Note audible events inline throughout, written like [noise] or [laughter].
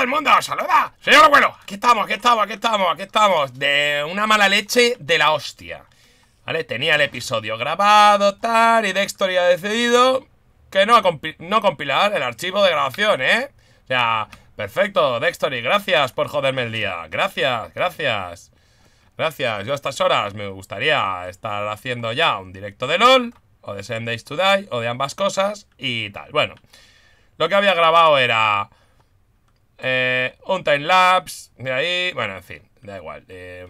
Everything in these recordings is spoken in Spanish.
el mundo! ¡Saluda! ¡Señor abuelo! Aquí estamos, aquí estamos, aquí estamos, aquí estamos. De una mala leche de la hostia. ¿Vale? Tenía el episodio grabado, tal, y Dextory ha decidido que no, no compilar el archivo de grabación, ¿eh? O sea, perfecto, Dextory, gracias por joderme el día. Gracias, gracias. Gracias. Yo a estas horas me gustaría estar haciendo ya un directo de LOL, o de Send Days to Die, o de ambas cosas, y tal. Bueno, lo que había grabado era eh, un time lapse de ahí. Bueno, en fin, da igual. Eh,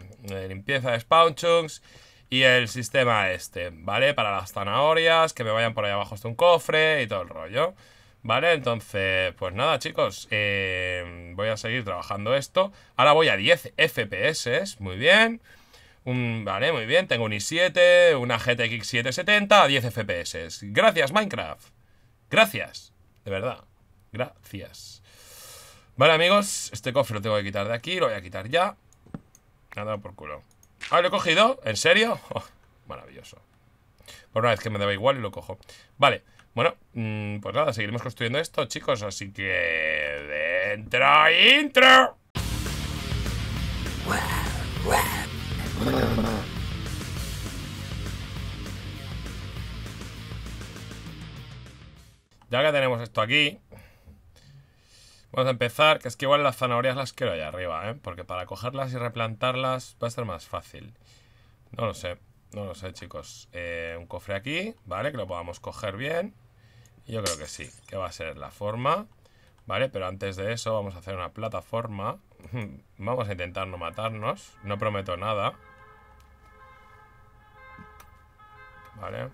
limpieza de spawn chunks. Y el sistema este, ¿vale? Para las zanahorias, que me vayan por ahí abajo hasta un cofre y todo el rollo. ¿Vale? Entonces, pues nada, chicos. Eh, voy a seguir trabajando esto. Ahora voy a 10 FPS. Muy bien. vale, muy bien. Tengo un i7, una GTX 770 a 10 FPS. Gracias, Minecraft. Gracias. De verdad. Gracias. Vale, amigos, este cofre lo tengo que quitar de aquí Lo voy a quitar ya Nada por culo Ah, ¿lo he cogido? ¿En serio? [laughs] Oh, maravilloso Por una vez que me daba igual y lo cojo Vale, bueno, mm, pues nada, seguiremos construyendo esto, chicos Así que... entra intro! Ya que tenemos esto aquí Vamos a empezar, que es que igual las zanahorias las quiero allá arriba, ¿eh? Porque para cogerlas y replantarlas va a ser más fácil. No lo sé, no lo sé, chicos. Eh, un cofre aquí, ¿vale? Que lo podamos coger bien. yo creo que sí, que va a ser la forma. ¿Vale? Pero antes de eso vamos a hacer una plataforma. [laughs] vamos a intentar no matarnos. No prometo nada. ¿Vale?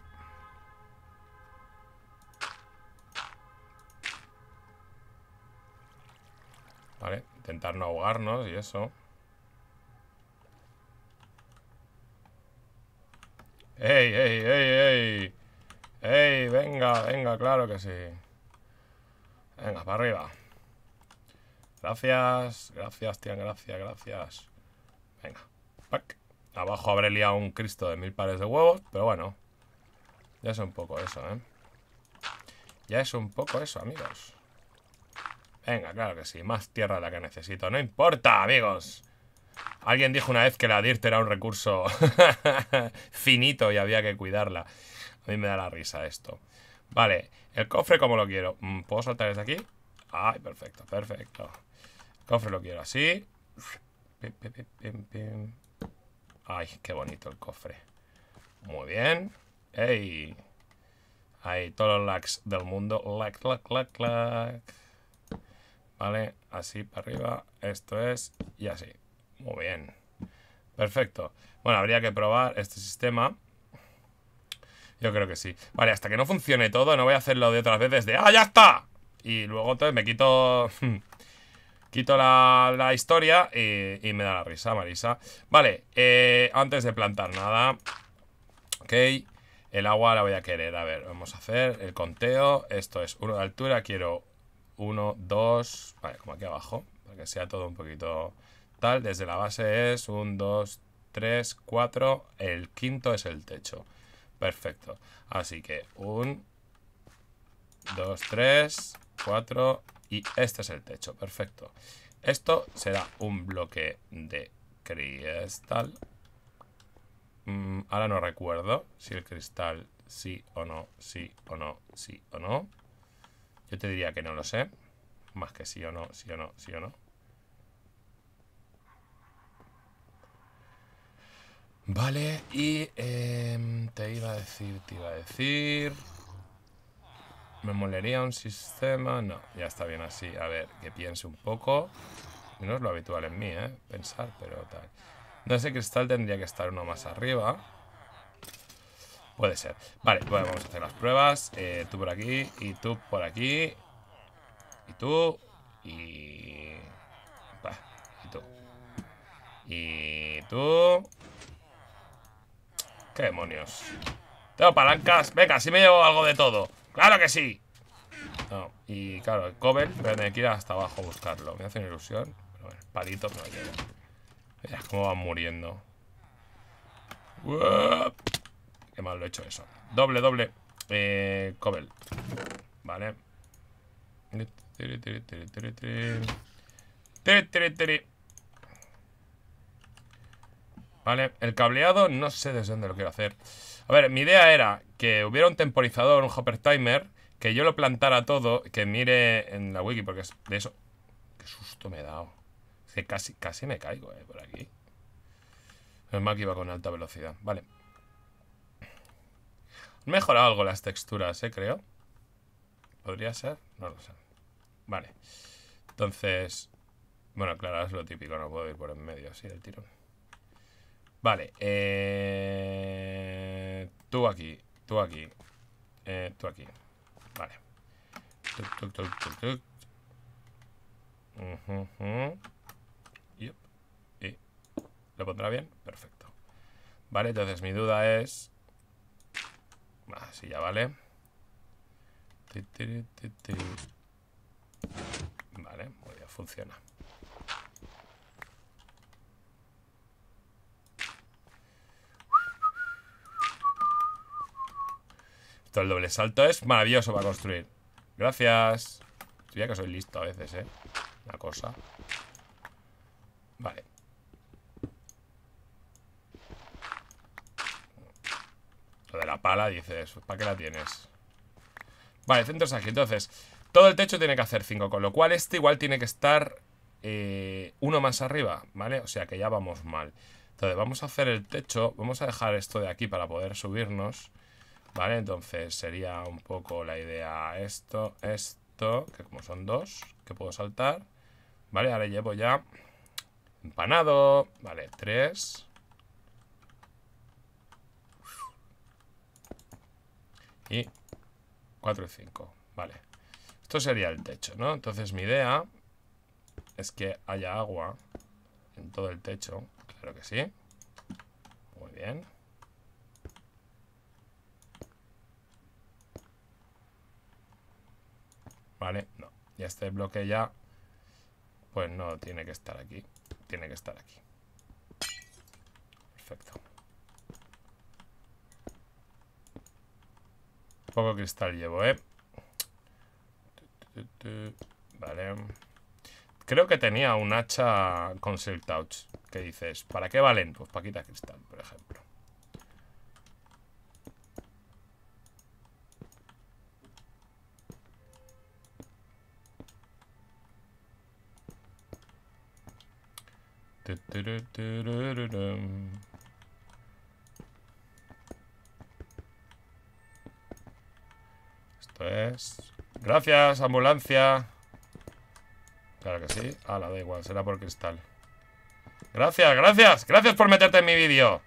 ¿Vale? Intentar no ahogarnos y eso. ¡Ey, ey, ey, ey! ¡Ey, venga, venga, claro que sí! Venga, para arriba. Gracias, gracias, tía, gracias, gracias. Venga, Abajo habré liado un cristo de mil pares de huevos, pero bueno. Ya es un poco eso, ¿eh? Ya es un poco eso, amigos. Venga, claro que sí. Más tierra de la que necesito. No importa, amigos. Alguien dijo una vez que la DIRT era un recurso [laughs] finito y había que cuidarla. A mí me da la risa esto. Vale, el cofre como lo quiero. Mm, ¿Puedo soltar desde aquí? Ay, perfecto, perfecto. El cofre lo quiero así. Ay, qué bonito el cofre. Muy bien. ¡Ey! Ahí, todos los lags del mundo. Lac, lac, lac, lac. ¿vale? Así para arriba, esto es, y así. Muy bien. Perfecto. Bueno, habría que probar este sistema. Yo creo que sí. Vale, hasta que no funcione todo, no voy a hacerlo de otras veces de ¡Ah, ya está! Y luego entonces me quito... [laughs] quito la, historia y, me da la risa, Marisa. Vale, eh, antes de plantar nada... Ok, el agua la voy a querer. A ver, vamos a hacer el conteo. Esto es uno de altura, quiero 1, 2, vale, como aquí abajo, para que sea todo un poquito tal. Desde la base es 1, 2, 3, 4, el quinto es el techo. Perfecto. Así que 1, 2, 3, 4 y este es el techo. Perfecto. Esto será un bloque de cristal. Mm, ahora no recuerdo si el cristal sí o no, sí o no, sí o no. Yo te diría que no lo sé. Más que sí o no, sí o no, sí o no. Vale, y em, te iba a decir, te iba a decir... ¿Me molería un sistema? No, ya está bien así. A ver, que piense un poco. No es lo habitual en mí, ¿eh? Pensar, pero tal. No, ese cristal tendría que estar uno más arriba. Puede ser. Vale, bueno, vamos a hacer las pruebas. Eh, tú por aquí, y tú por aquí. Y tú, y... y tú. Y tú... ¿Qué demonios? Tengo palancas. Venga, si me llevo algo de todo. ¡Claro que sí! y claro, el Cobel voy a que ir hasta abajo a buscarlo. Me hace una ilusión. Pero me llevo. Mira cómo van muriendo. Qué mal lo he hecho eso. Doble, doble. Eh, Cobel. Vale. Vale, el cableado no sé desde dónde lo quiero hacer. A ver, mi idea era que hubiera un temporizador, un hopper timer, que yo lo plantara todo, que mire en la wiki, porque es de eso... Qué susto me he dado. Es que casi, casi me caigo, eh, por aquí. El que iba con alta velocidad. Vale. Mejora algo las texturas, eh, creo. ¿Podría ser? No lo sé. Vale. Entonces... Bueno, claro, es lo típico. No puedo ir por en medio así del tirón. Vale. Eh, tú aquí. Tú aquí. Eh, tú aquí. Vale. ¿Y lo pondrá bien? Perfecto. Vale, entonces mi duda es Así ya vale. Vale, ya funciona. Esto el doble salto es maravilloso para construir. Gracias. Ya que soy listo a veces, ¿eh? Una cosa. Vale. Lo de la pala, dices, ¿para qué la tienes? Vale, centros aquí. Entonces, todo el techo tiene que hacer 5, con lo cual este igual tiene que estar eh, uno más arriba, ¿vale? O sea que ya vamos mal. Entonces, vamos a hacer el techo, vamos a dejar esto de aquí para poder subirnos, ¿vale? Entonces, sería un poco la idea esto, esto, que como son dos, que puedo saltar, ¿vale? Ahora llevo ya empanado, ¿vale? Tres, y 4 y 5. Vale. Esto sería el techo, ¿no? Entonces mi idea es que haya agua en todo el techo. Claro que sí. Muy bien. Vale, no. Y este bloque ya, pues no tiene que estar aquí. Tiene que estar aquí. Perfecto. poco cristal llevo, ¿eh? Vale. Creo que tenía un hacha con Siltouch Touch. Que dices, ¿para qué valen? Pues para quitar cristal, por ejemplo. Entonces... Pues, gracias, ambulancia. Claro que sí. Ah, la da igual, será por cristal. Gracias, gracias. Gracias por meterte en mi vídeo.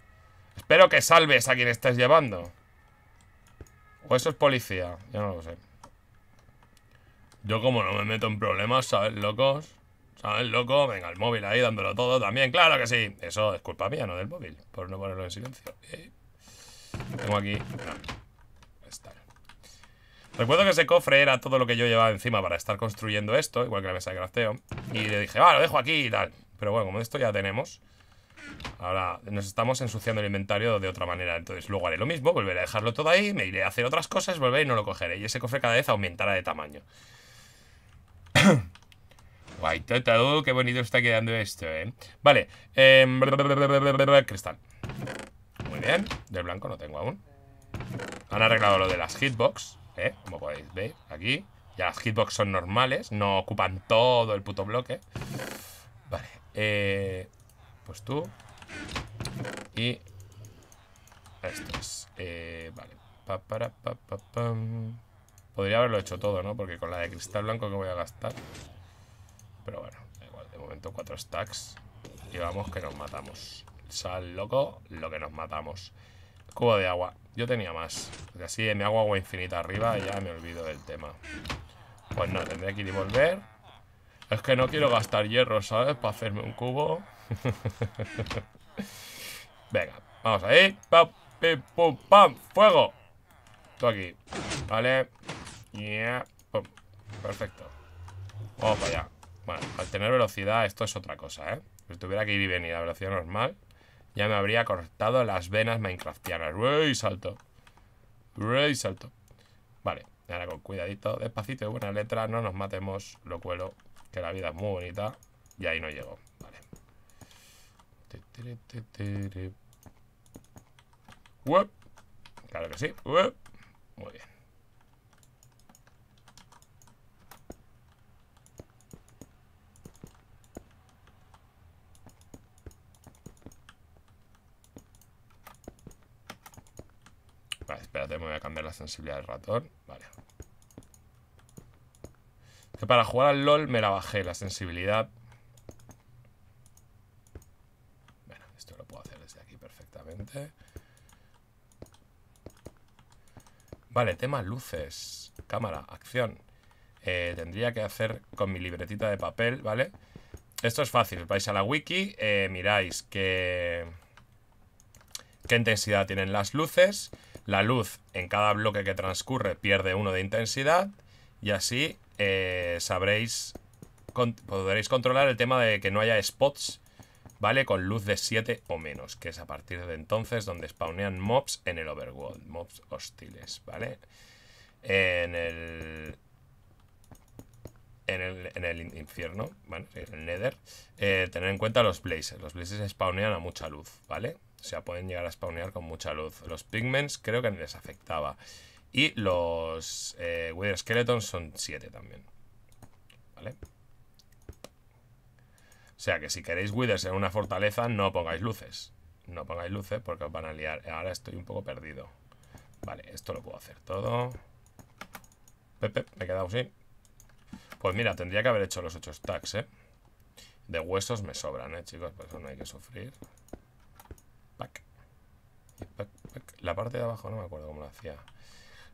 Espero que salves a quien estés llevando. O eso es policía. Yo no lo sé. Yo como no me meto en problemas, ¿sabes, locos? ¿Sabes, loco? Venga, el móvil ahí dándolo todo también. ¡Claro que sí! Eso es culpa mía, no del móvil. Por no ponerlo en silencio. Tengo aquí... Recuerdo que ese cofre era todo lo que yo llevaba encima para estar construyendo esto, igual que la mesa de crafteo. Y le dije, va, ah, lo dejo aquí y tal. Pero bueno, como esto ya tenemos, ahora nos estamos ensuciando el inventario de otra manera. Entonces luego haré lo mismo, volveré a dejarlo todo ahí, me iré a hacer otras cosas, volveré y no lo cogeré. Y ese cofre cada vez aumentará de tamaño. [coughs] Guay, total, qué bonito está quedando esto, ¿eh? Vale, eh, cristal. Muy bien, del blanco no tengo aún. Han arreglado lo de las hitbox. Eh, como podéis ver aquí. Ya las hitbox son normales, no ocupan todo el puto bloque. Vale, eh, pues tú. Y estos. Eh, vale. para, Podría haberlo hecho todo, ¿no? Porque con la de cristal blanco que voy a gastar. Pero bueno, igual, de momento cuatro stacks. Y vamos que nos matamos. Sal, loco, lo que nos matamos. Cubo de agua. Yo tenía más. así me hago agua infinita arriba y ya me olvido del tema. Pues no, tendría que ir y volver. Es que no quiero gastar hierro, ¿sabes? Para hacerme un cubo. [laughs] Venga, vamos ahí. ¡Pam, pim, pum, pam! ¡Fuego! Tú aquí. Vale. Perfecto. Vamos para allá. Bueno, al tener velocidad esto es otra cosa, ¿eh? Si tuviera que ir y venir a velocidad normal... Ya me habría cortado las venas minecraftianas. ¡Uy, salto! ¡Uy, salto! Vale, ahora con cuidadito, despacito buena letra. No nos matemos, lo cuelo, que la vida es muy bonita. Y ahí no llego. Vale. Claro que sí. Muy bien. Espérate, me voy a cambiar la sensibilidad del ratón. Vale. Que para jugar al LOL me la bajé, la sensibilidad. Bueno, esto lo puedo hacer desde aquí perfectamente. Vale, tema luces, cámara, acción. Eh, tendría que hacer con mi libretita de papel, ¿vale? Esto es fácil, vais a la wiki, eh, miráis que qué intensidad tienen las luces. La luz en cada bloque que transcurre pierde uno de intensidad y así eh, sabréis, podréis controlar el tema de que no haya spots, ¿vale? Con luz de 7 o menos, que es a partir de entonces donde spawnean mobs en el overworld, mobs hostiles, ¿vale? En el... En el, infierno, bueno, en el nether, eh, tener en cuenta los blazers. Los blazes spawnean a mucha luz, ¿vale? O sea, pueden llegar a spawnear con mucha luz. Los pigments creo que les afectaba. Y los eh, Wither Skeletons son 7 también. ¿Vale? O sea que si queréis Withers en una fortaleza, no pongáis luces. No pongáis luces porque os van a liar. Ahora estoy un poco perdido. Vale, esto lo puedo hacer todo. Pepe, me he quedado así Pues mira, tendría que haber hecho los 8 stacks, ¿eh? De huesos me sobran, ¿eh, chicos? Por pues eso no hay que sufrir. la parte de abajo no me acuerdo cómo lo hacía.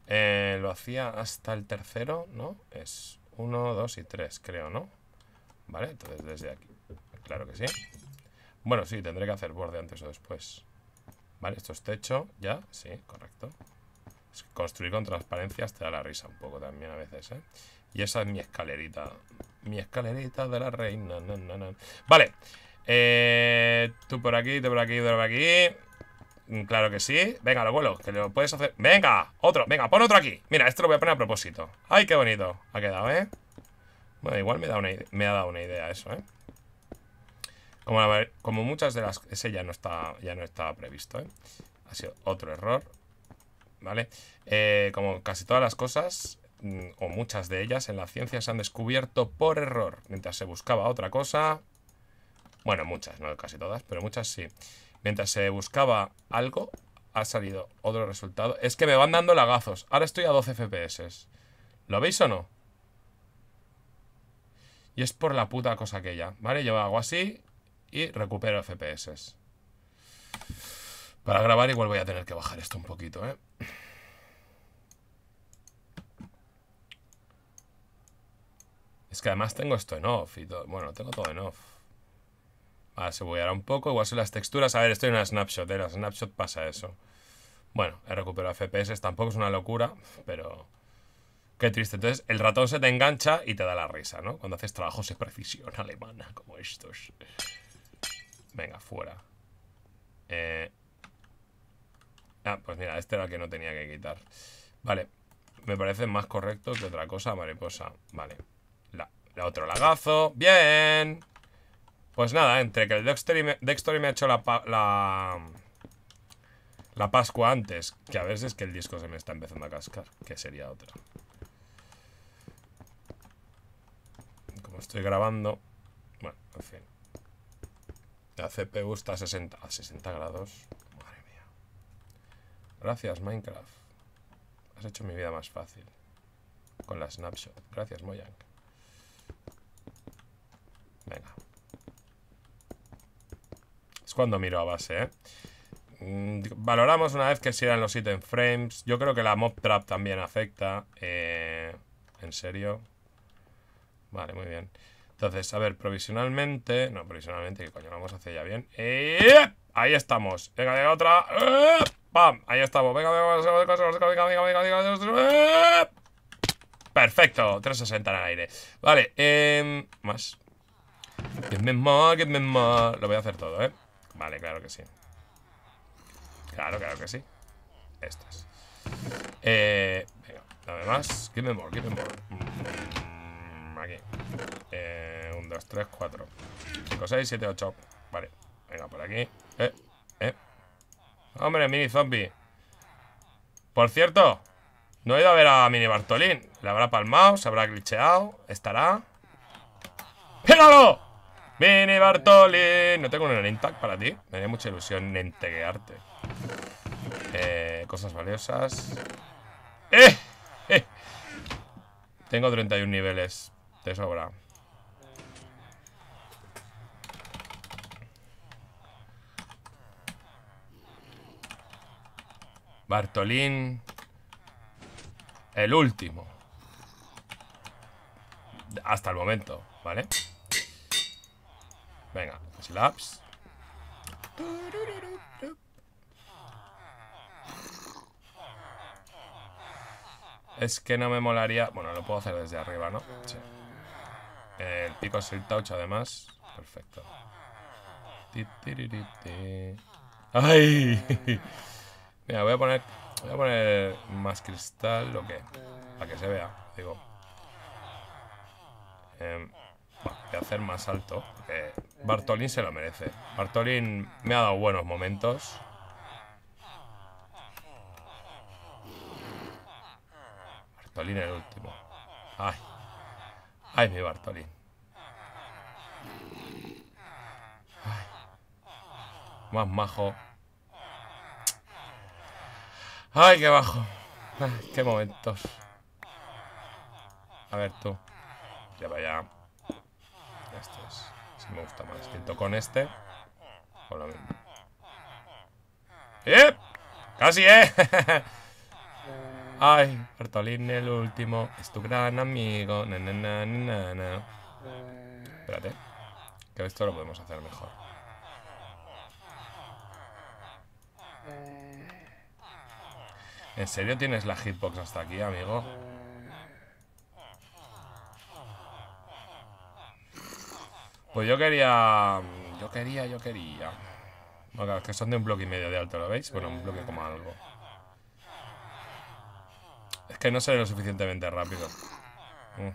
Eh, lo hacía hasta el tercero, ¿no? Es uno, dos y tres, creo, ¿no? Vale, entonces desde aquí. Claro que sí. Bueno, sí, tendré que hacer borde antes o después. Vale, esto es techo, ya, sí, correcto. Construir con transparencias te da la risa un poco también a veces, ¿eh? Y esa es mi escalerita. Mi escalerita de la reina. Vale. Eh, tú por aquí, tú por aquí, tú por aquí. Mm, claro que sí. Venga, lo vuelo, que lo puedes hacer. ¡Venga! Otro, venga, pon otro aquí. Mira, esto lo voy a poner a propósito. ¡Ay, qué bonito! Ha quedado, ¿eh? Bueno, igual me, ha dado una idea eso, ¿eh? Como, como muchas de las... Ese ya no, está, ya no estaba previsto, ¿eh? Ha sido otro error. ¿Vale? Eh, como casi todas las cosas, mm, o muchas de ellas, en la ciencia se han descubierto por error. Mientras se buscaba otra cosa... Bueno, muchas, no casi todas, pero muchas sí. Mientras se buscaba algo, ha salido otro resultado. Es que me van dando lagazos. Ahora estoy a 12 FPS. ¿Lo veis o no? Y es por la puta cosa aquella. ¿Vale? Yo hago así y recupero FPS. Para grabar igual voy a tener que bajar esto un poquito, ¿eh? Es que además tengo esto en off y todo. Bueno, tengo todo en off ver, se dar un poco. Igual son las texturas. A ver, estoy en una snapshot. De ¿eh? la snapshot pasa eso. Bueno, he recuperado FPS. Tampoco es una locura, pero... Qué triste. Entonces, el ratón se te engancha y te da la risa, ¿no? Cuando haces trabajos de precisión [laughs] alemana, como estos. Venga, fuera. Eh... Ah, pues mira, este era el que no tenía que quitar. Vale. Me parece más correcto que otra cosa, mariposa. Vale. La, la otro lagazo. ¡Bien! Pues nada, entre que el Dexter y me, ha hecho la, la, Pascua antes, que a veces que el disco se me está empezando a cascar, que sería otra. Como estoy grabando... Bueno, en fin. La CPU está a 60, a 60 grados. Madre mía. Gracias, Minecraft. Has hecho mi vida más fácil. Con la snapshot. Gracias, Mojang. cuando miro a base, ¿eh? Valoramos una vez que si eran los item frames. Yo creo que la mob trap también afecta. Eh, ¿En serio? Vale, muy bien. Entonces, a ver, provisionalmente... No, provisionalmente, que coño, vamos hacer ya bien. ¡Eh! Ahí estamos. Venga, de otra. ¡Pam! Ahí estamos. Venga, venga, venga, venga, venga, venga, Perfecto. 360 en el aire. Vale, eh, más. Give me more, give me Lo voy a hacer todo, ¿eh? Vale, claro que sí. Claro, claro que sí. Estas. Eh, venga, nada más. Give me more, give me mm, Aquí. Eh, un, dos, tres, cuatro Cinco, seis, siete, ocho Vale. Venga, por aquí. Eh, eh. Hombre, mini zombie. Por cierto, no he ido a ver a mini Bartolín. Le habrá palmado, se habrá glitcheado, estará. ¡Pégalo! ¡Vine, Bartolín! No tengo un Nintag para ti. Me haría mucha ilusión nenteguearte. Eh, cosas valiosas. ¡Eh! ¡Eh! Tengo 31 niveles. de sobra. Bartolín. El último. Hasta el momento, ¿vale? Venga, laps. Es que no me molaría... Bueno, lo puedo hacer desde arriba, ¿no? Sí. El pico es el touch, además. Perfecto. ¡Ay! [laughs] Mira, voy a poner... Voy a poner más cristal, ¿Lo qué? Para que se vea, digo. Em, voy a hacer más alto. Porque Bartolín se lo merece. Bartolín me ha dado buenos momentos. Bartolín el último. Ay. Ay, mi Bartolín. Más majo. Ay, qué bajo. qué momentos. A ver tú. Ya vaya me gusta más. Intento con este. Con lo mismo ¡Eh! ¡Casi, eh! [laughs] Ay, Bertolín el último es tu gran amigo. Na, na, Espérate. Que esto lo podemos hacer mejor. ¿En serio tienes la hitbox hasta aquí, amigo? Pues yo quería... Yo quería, yo quería... Bueno, que son de un bloque y medio de alto, ¿lo veis? Bueno, un bloque como algo. Es que no seré lo suficientemente rápido. Mm.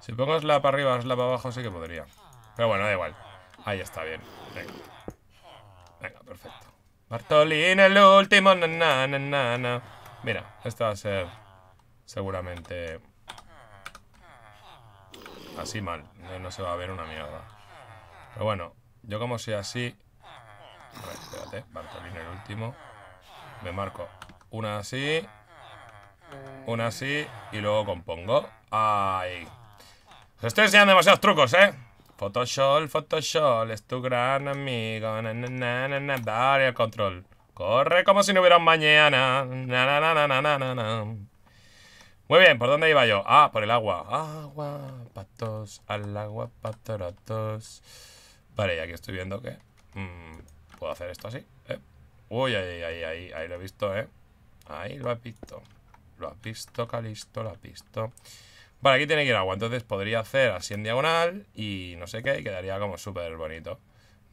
Si pongo para arriba, la para abajo, sí que podría. Pero bueno, da igual. Ahí está bien. Venga perfecto. Bartolina el último, na, na, na, Mira, esto va a ser seguramente así mal. No, se va a ver una mierda. Pero bueno, yo como soy así... A espérate, Bartolín, el último. Me marco una así, una así y luego compongo. ay, Os estoy enseñando demasiados trucos, ¿eh? Photoshop, Photoshop es tu gran amigo. dale el control. Corre como si no hubiera un mañana. Muy bien, ¿por dónde iba yo? Ah, por el agua. Agua, patos, al agua, todos. Vale, y aquí estoy viendo que... Mm, puedo hacer esto así, ¿eh? Uy, ahí, ahí, ahí, ahí lo he visto, ¿eh? Ahí lo has visto. Lo has visto, Calisto, lo has visto. Vale, aquí tiene que ir agua, entonces podría hacer así en diagonal y no sé qué, y quedaría como súper bonito,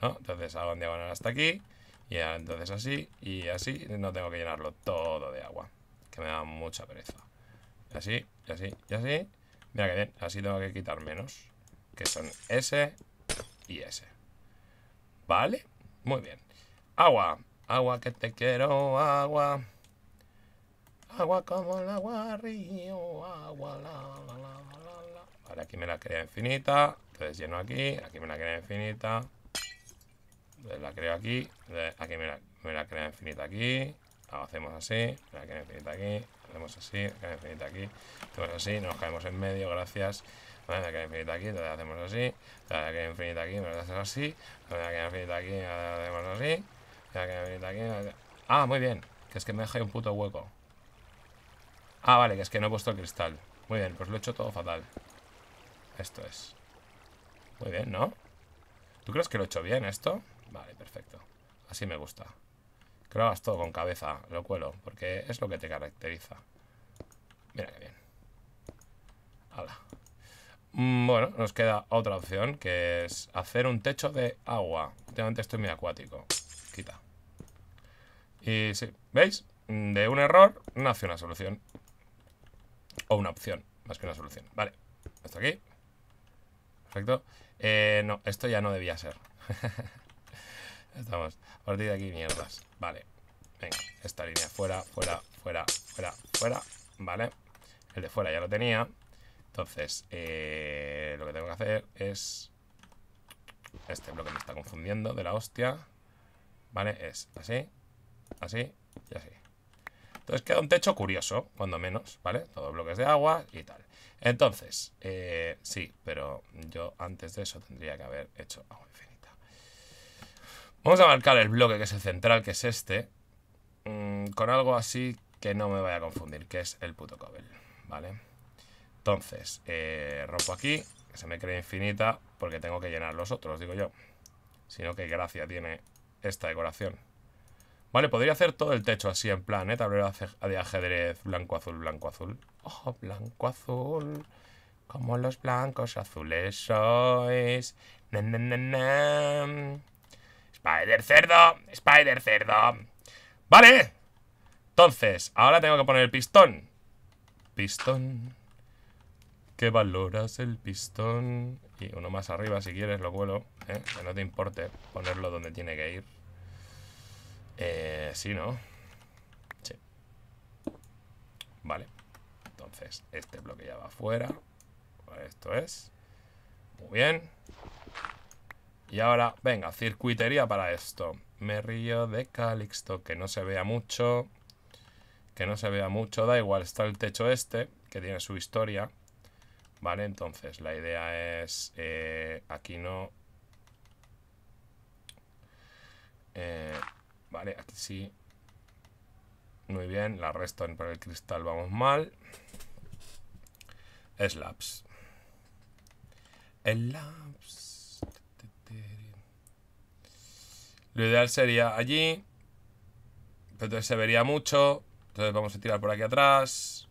¿no? Entonces hago en diagonal hasta aquí, y entonces así, y así, no tengo que llenarlo todo de agua, que me da mucha pereza. Así, y así, y así. Mira que bien, así tengo que quitar menos, que son S y S. ¿Vale? Muy bien. Agua, agua que te quiero, agua. Agua como el agua, río, agua, la, la, la, la, Vale, aquí me la crea infinita. Entonces lleno aquí, aquí me la crea infinita. la creo aquí. aquí me la, me la crea infinita aquí. Lo hacemos así, me la crea infinita aquí. Hacemos así, me la crea infinita aquí. Hacemos así, nos caemos en medio, gracias. me la crea infinita aquí, entonces hacemos así. Me la crea infinita aquí, me la hacemos así. la crea infinita aquí, me la hacemos así. Me la crea infinita aquí. Ah, muy bien. Que es que me deja un puto hueco. Ah, vale, que es que no he puesto el cristal. Muy bien, pues lo he hecho todo fatal. Esto es. Muy bien, ¿no? ¿Tú crees que lo he hecho bien esto? Vale, perfecto. Así me gusta. Que hagas todo con cabeza, lo cuelo, porque es lo que te caracteriza. Mira qué bien. Hala. Mm, bueno, nos queda otra opción, que es hacer un techo de agua. Últimamente estoy muy acuático. Quita. Y sí, ¿veis? Mm, de un error nace una solución. O una opción, más que una solución. Vale, esto aquí. Perfecto. Eh, no, esto ya no debía ser. [laughs] Estamos. A partir de aquí, mierdas. Vale. Venga, esta línea fuera, fuera, fuera, fuera, fuera. Vale. El de fuera ya lo tenía. Entonces, eh, lo que tengo que hacer es... Este bloque me está confundiendo de la hostia. Vale, es así, así y así. Entonces queda un techo curioso, cuando menos, ¿vale? Todos bloques de agua y tal. Entonces, eh, sí, pero yo antes de eso tendría que haber hecho agua infinita. Vamos a marcar el bloque que es el central, que es este, mm, con algo así que no me vaya a confundir, que es el puto cobel, ¿vale? Entonces, eh, rompo aquí, que se me cree infinita, porque tengo que llenar los otros, digo yo. Sino que gracia tiene esta decoración. Vale, podría hacer todo el techo así, en plan, ¿eh? Tablero de ajedrez blanco-azul, blanco-azul. Oh, blanco-azul. Como los blancos azules sois. Spider cerdo, Spider cerdo. Vale. Entonces, ahora tengo que poner el pistón. Pistón. ¿Qué valoras el pistón? Y uno más arriba si quieres, lo vuelo ¿eh? Que no te importe ponerlo donde tiene que ir. Eh, sí, ¿no? Sí. Vale. Entonces, este bloque ya va afuera. esto es. Muy bien. Y ahora, venga, circuitería para esto. Me río de Calixto, que no se vea mucho. Que no se vea mucho, da igual, está el techo este, que tiene su historia. Vale, entonces la idea es... Eh, aquí no... Eh, Vale, aquí sí. Muy bien, la resta para el cristal vamos mal. Slaps. Slaps. Lo ideal sería allí. Pero entonces se vería mucho. Entonces vamos a tirar por aquí atrás.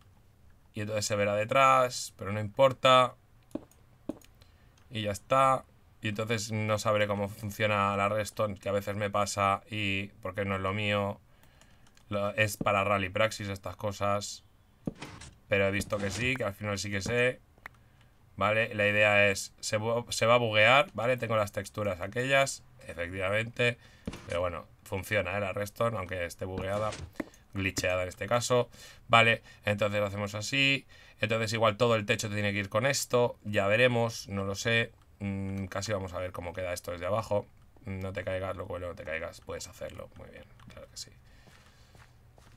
Y entonces se verá detrás. Pero no importa. Y ya está y entonces no sabré cómo funciona la Redstone, que a veces me pasa y porque no es lo mío, es para Rally Praxis estas cosas, pero he visto que sí, que al final sí que sé, ¿vale? La idea es, se, va a buguear, ¿vale? Tengo las texturas aquellas, efectivamente, pero bueno, funciona ¿eh? la Redstone, aunque esté bugueada glitcheada en este caso, ¿vale? Entonces lo hacemos así, entonces igual todo el techo tiene que ir con esto, ya veremos, no lo sé, Mm, casi vamos a ver cómo queda esto desde abajo. No te caigas, lo no te caigas, puedes hacerlo. Muy bien, claro que sí.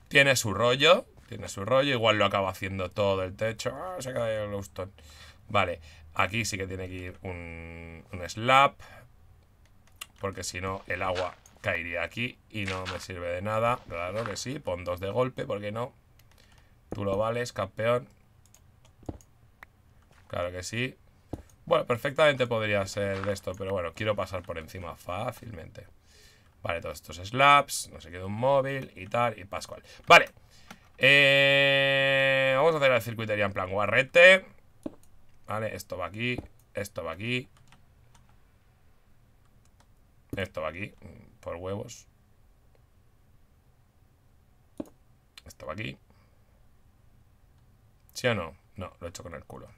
Tiene su rollo, tiene su rollo. Igual lo acaba haciendo todo el techo. Ah, se ha el Glowstone. Vale, aquí sí que tiene que ir un, slap. Porque si no, el agua caería aquí y no me sirve de nada. Claro que sí, pon dos de golpe, ¿por qué no? Tú lo vales, campeón. Claro que sí. Bueno, perfectamente podría ser esto, pero bueno, quiero pasar por encima fácilmente. Vale, todos estos slaps, no sé qué un móvil y tal, y Pascual. Vale. Eh, vamos a hacer la circuitería en plan guarrete. Vale, esto va aquí, esto va aquí. Esto va aquí, por huevos. Esto va aquí. ¿Sí o no? No, lo he hecho con el culo.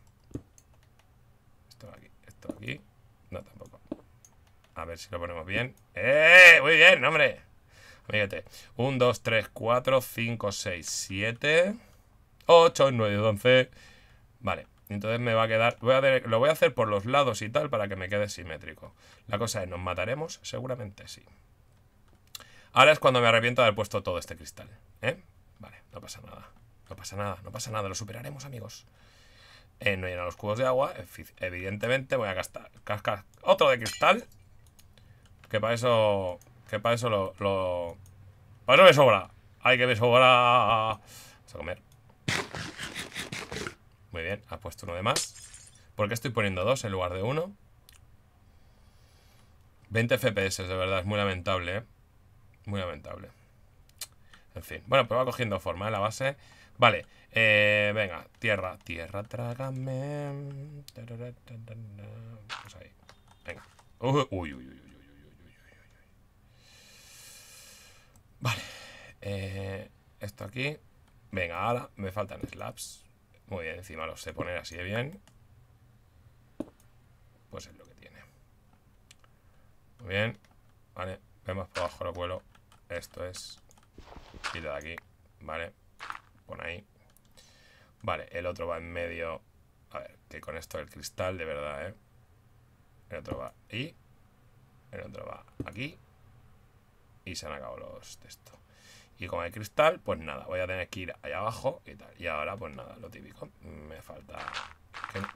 Esto aquí, aquí. No, tampoco. A ver si lo ponemos bien. ¡Eh! Muy bien, hombre. Fíjate. 1, 2, 3, 4, 5, 6, 7, 8, 9, 11. Vale. Entonces me va a quedar... lo voy a hacer por los lados y tal para que me quede simétrico. La cosa es, ¿nos mataremos? Seguramente sí. Ahora es cuando me arrepiento de haber puesto todo este cristal. ¿Eh? Vale, no pasa nada. No pasa nada, no pasa nada. Lo superaremos, amigos. Eh, no llenan los cubos de agua. Evidentemente voy a gastar, otro de cristal. Que para eso... Que para eso lo... Para eso me sobra. Hay que me sobra... Vamos a comer. Muy bien, ha puesto uno de más. ¿Por qué estoy poniendo dos en lugar de uno? 20 FPS, de verdad, es muy lamentable, ¿eh? Muy lamentable. En fin. Bueno, pues va cogiendo forma ¿eh? la base. Vale, eh, venga, tierra, tierra, trágame. Pues ahí. Venga. Uy, uy, uy, uy, uy, uy, uy, Vale. Eh, esto aquí. Venga, ahora me faltan slabs. Muy bien, encima los sé poner así de bien. Pues es lo que tiene. Muy bien. Vale, vemos por abajo lo vuelo. Esto es. lo de aquí. Vale ahí. Vale, el otro va en medio. A ver, que con esto el cristal, de verdad, ¿eh? El otro va y El otro va aquí. Y se han acabado los textos. Y con el cristal, pues nada, voy a tener que ir allá abajo y tal. Y ahora, pues nada, lo típico. Me falta...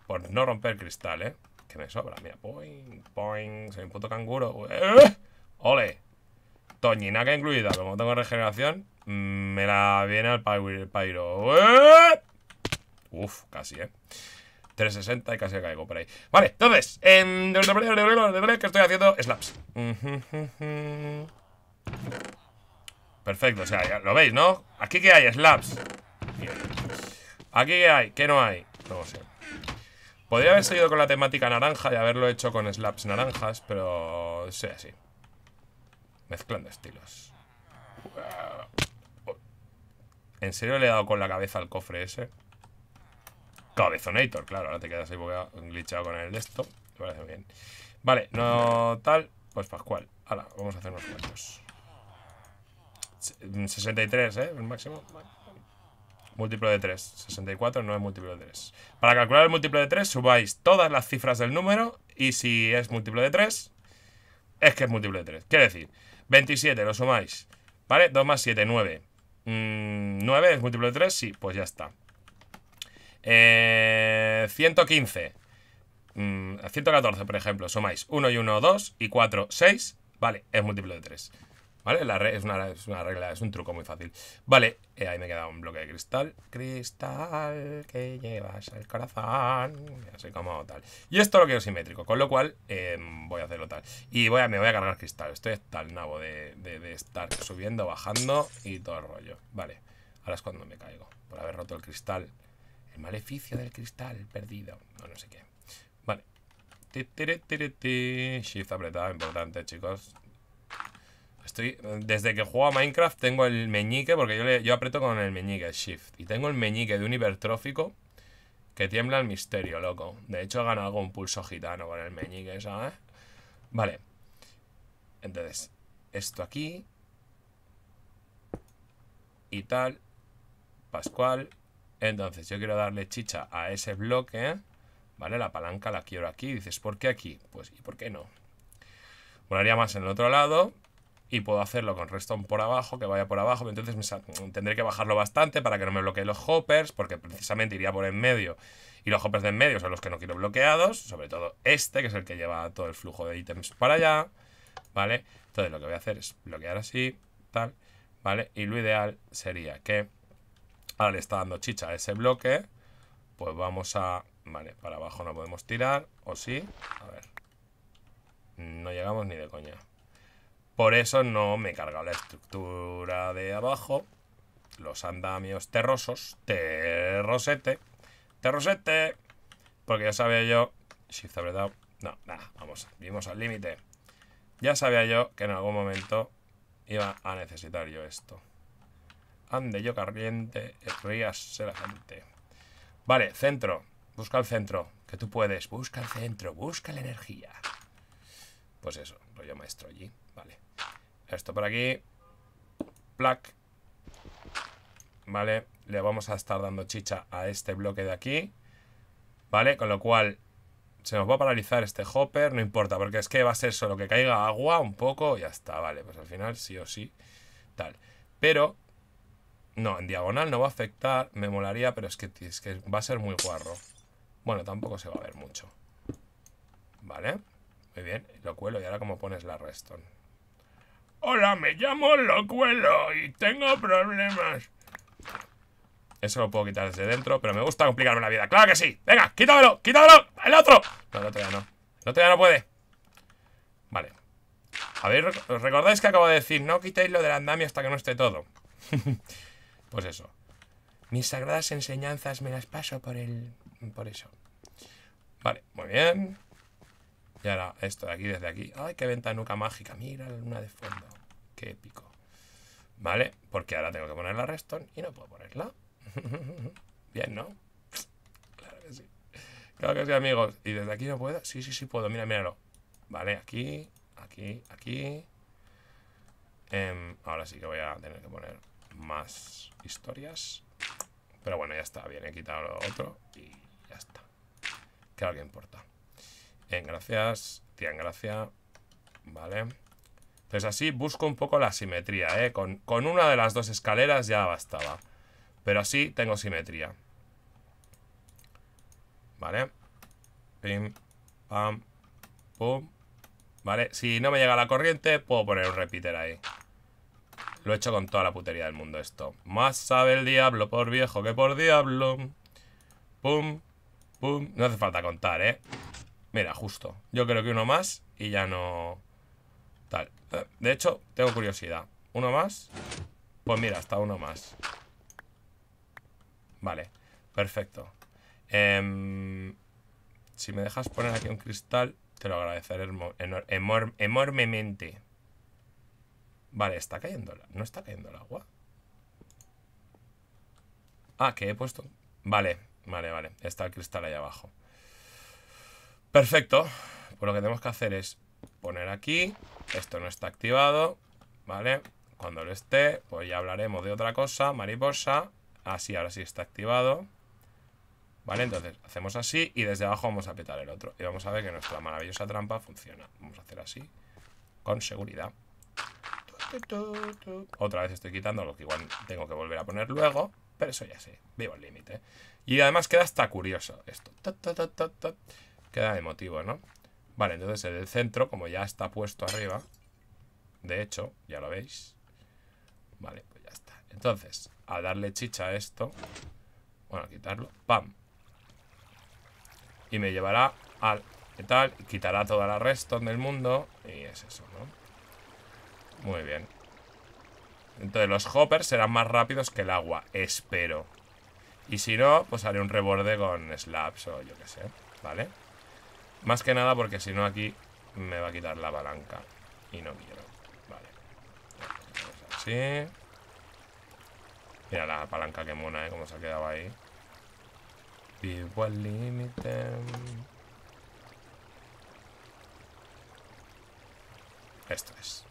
por no romper cristal, ¿eh? Que me sobra. Mira, point, point, soy un puto canguro. ¿eh? ¡Eh! ¡Ole! Toñinaca incluida, como tengo regeneración, me la viene al Pyro. Uf, casi, ¿eh? 360 y casi caigo por ahí. Vale, entonces, em, que estoy haciendo slaps. Perfecto, o sea, lo veis, ¿no? Aquí que hay slaps. Aquí que hay, ¿Qué no hay. No sé. Podría haber seguido con la temática naranja y haberlo hecho con slaps naranjas, pero sea así. Mezclando estilos. ¿En serio le he dado con la cabeza al cofre ese? Cabezonator, claro. Ahora te quedas ahí glitchado con el de esto. Me parece bien. Vale, no tal. Pues Pascual. Ahora, vamos a hacer unos cuantos. 63, ¿eh? El máximo. Múltiplo de 3. 64 no es múltiplo de 3. Para calcular el múltiplo de 3, subáis todas las cifras del número. Y si es múltiplo de 3, es que es múltiplo de 3. Quiere decir, 27, lo sumáis. ¿Vale? 2 más 7, 9. 9 es múltiplo de 3, sí, pues ya está. 115. Eh, 114, mm, por ejemplo, sumáis 1 y 1, 2 y 4, 6. Vale, es múltiplo de 3. ¿Vale? La es, una, es una regla, es un truco muy fácil. Vale, eh, ahí me queda un bloque de cristal. Cristal que llevas al corazón. Así como tal. Y esto lo quiero simétrico, con lo cual eh, voy a hacerlo tal. Y voy me voy a cargar cristal. Estoy tal nabo de, estar subiendo, bajando y todo el rollo. Vale, ahora es cuando me caigo. Por haber roto el cristal. El maleficio del cristal perdido. No, no sé qué. Vale. Shift apretado, importante, chicos desde que juego a Minecraft tengo el meñique, porque yo, le, aprieto con el meñique, Shift. Y tengo el meñique de un hipertrófico que tiembla el misterio, loco. De hecho, he ganado un pulso gitano con el meñique, ¿sabes? Vale. Entonces, esto aquí. Y tal. Pascual. Entonces, yo quiero darle chicha a ese bloque. ¿Vale? La palanca la quiero aquí. Dices, ¿por qué aquí? Pues, ¿y por qué no? Volaría más en el otro lado y puedo hacerlo con redstone por abajo, que vaya por abajo, entonces tendré que bajarlo bastante para que no me bloquee los hoppers, porque precisamente iría por en medio, y los hoppers de en medio son los que no quiero bloqueados, sobre todo este, que es el que lleva todo el flujo de ítems para allá, ¿vale? Entonces lo que voy a hacer es bloquear así, tal, ¿vale? Y lo ideal sería que, ahora le está dando chicha a ese bloque, pues vamos a, vale, para abajo no podemos tirar, o sí, a ver, no llegamos ni de coña, por eso no me he cargado la estructura de abajo. Los andamios terrosos. Terrosete. Terrosete. Porque ya sabía yo... Shift down. No, nada. Vamos, vimos al límite. Ya sabía yo que en algún momento iba a necesitar yo esto. Ande yo corriente, ríase la gente. Vale, centro. Busca el centro, que tú puedes. Busca el centro, busca la energía. Pues eso, rollo pues maestro allí. Esto por aquí. Plac. Vale. Le vamos a estar dando chicha a este bloque de aquí. Vale, con lo cual se nos va a paralizar este hopper, no importa, porque es que va a ser solo que caiga agua un poco, y ya está, vale, pues al final sí o sí, tal. Pero, no, en diagonal no va a afectar, me molaría, pero es que, que va a ser muy guarro. Bueno, tampoco se va a ver mucho. Vale, muy bien, lo cuelo y ahora como pones la reston Hola, me llamo Locuelo y tengo problemas. Eso lo puedo quitar desde dentro, pero me gusta complicarme la vida. ¡Claro que sí! ¡Venga, quítamelo! ¡Quítamelo! ¡El otro! No, el otro ya no. El otro ya no puede. Vale. A ver, ¿os recordáis que acabo de decir? No quitéis lo del andamio hasta que no esté todo. [laughs] pues eso. Mis sagradas enseñanzas me las paso por el... Por eso. Vale, muy bien. Y ahora esto de aquí, desde aquí. ¡Ay, qué ventanuca mágica! Mira la luna de fondo. Qué épico. ¿Vale? Porque ahora tengo que poner la redstone y no puedo ponerla. [laughs] Bien, ¿no? Claro que sí. Claro que sí, amigos. ¿Y desde aquí no puedo? Sí, sí, sí puedo. Mira, míralo. Vale, aquí, aquí, aquí. Em, ahora sí que voy a tener que poner más historias. Pero bueno, ya está. Bien, he quitado lo otro y ya está. Claro que importa. En gracias. Tía, gracia. Vale. Entonces pues así busco un poco la simetría, ¿eh? Con, con una de las dos escaleras ya bastaba. Pero así tengo simetría. Vale. Pim, pam, pum. Vale, si no me llega la corriente, puedo poner un repeater ahí. Lo he hecho con toda la putería del mundo esto. Más sabe el diablo por viejo que por diablo. Pum, pum. No hace falta contar, ¿eh? Mira, justo. Yo creo que uno más y ya no... Eh, de hecho, tengo curiosidad. ¿Uno más? Pues mira, está uno más. Vale, perfecto. Em, si me dejas poner aquí un cristal, te lo agradeceré enormemente. Vale, está cayendo. La, ¿No está cayendo el agua? Ah, que he puesto. Vale, vale, vale. Está el cristal ahí abajo. Perfecto. Pues lo que tenemos que hacer es poner aquí. Esto no está activado, ¿vale? Cuando lo esté, pues ya hablaremos de otra cosa, mariposa. Así, ahora sí está activado. ¿Vale? Entonces hacemos así y desde abajo vamos a apretar el otro. Y vamos a ver que nuestra maravillosa trampa funciona. Vamos a hacer así, con seguridad. Otra vez estoy quitando lo que igual tengo que volver a poner luego. Pero eso ya sé, vivo el límite. Y además queda hasta curioso esto. Queda emotivo, ¿no? Vale, entonces en el centro, como ya está puesto arriba, de hecho, ya lo veis. Vale, pues ya está. Entonces, a darle chicha a esto, bueno, a quitarlo, ¡pam! Y me llevará al... ¿Qué tal? Quitará toda la resto del mundo y es eso, ¿no? Muy bien. Entonces los hoppers serán más rápidos que el agua, espero. Y si no, pues haré un reborde con slabs o yo qué sé, ¿vale? vale más que nada porque si no aquí me va a quitar la palanca. Y no quiero. Vale. Así. Mira la palanca que mona, ¿eh? Como se ha quedado ahí. igual al límite. Esto es.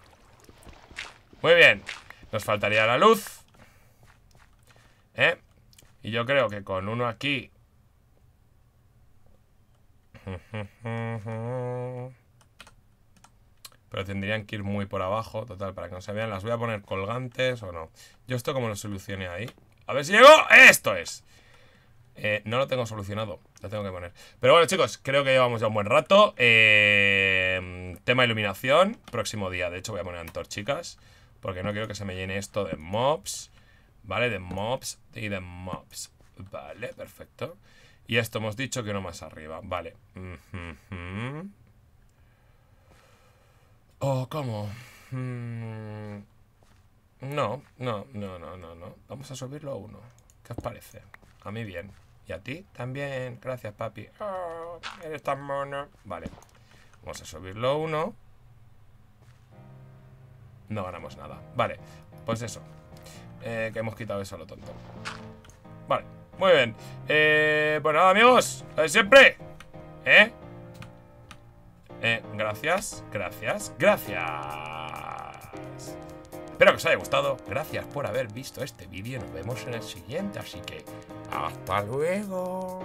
Muy bien. Nos faltaría la luz. ¿Eh? Y yo creo que con uno aquí pero tendrían que ir muy por abajo, total, para que no se vean. Las voy a poner colgantes o no. Yo esto como lo solucione ahí. A ver si llego. Esto es. Eh, no lo tengo solucionado, lo tengo que poner. Pero bueno, chicos, creo que llevamos ya un buen rato. Eh, tema iluminación, próximo día. De hecho, voy a poner antorchicas, porque no quiero que se me llene esto de mobs. ¿Vale? De mobs y de mobs. Vale, perfecto. Y esto hemos dicho que no más arriba. Vale. Oh, ¿cómo? Mm, no, no, no, no, no, no. Vamos a subirlo a uno. ¿Qué os parece? A mí bien. ¿Y a ti? También. Gracias, papi. Oh, eres mono. Vale. Vamos a subirlo a uno. No ganamos nada. Vale. Pues eso. Eh, que hemos quitado eso lo tonto. Vale. Muy bien. Eh, pues nada, amigos. siempre. ¿Eh? Eh, gracias, gracias, gracias. Espero que os haya gustado. Gracias por haber visto este vídeo. Nos vemos en el siguiente. Así que, hasta luego.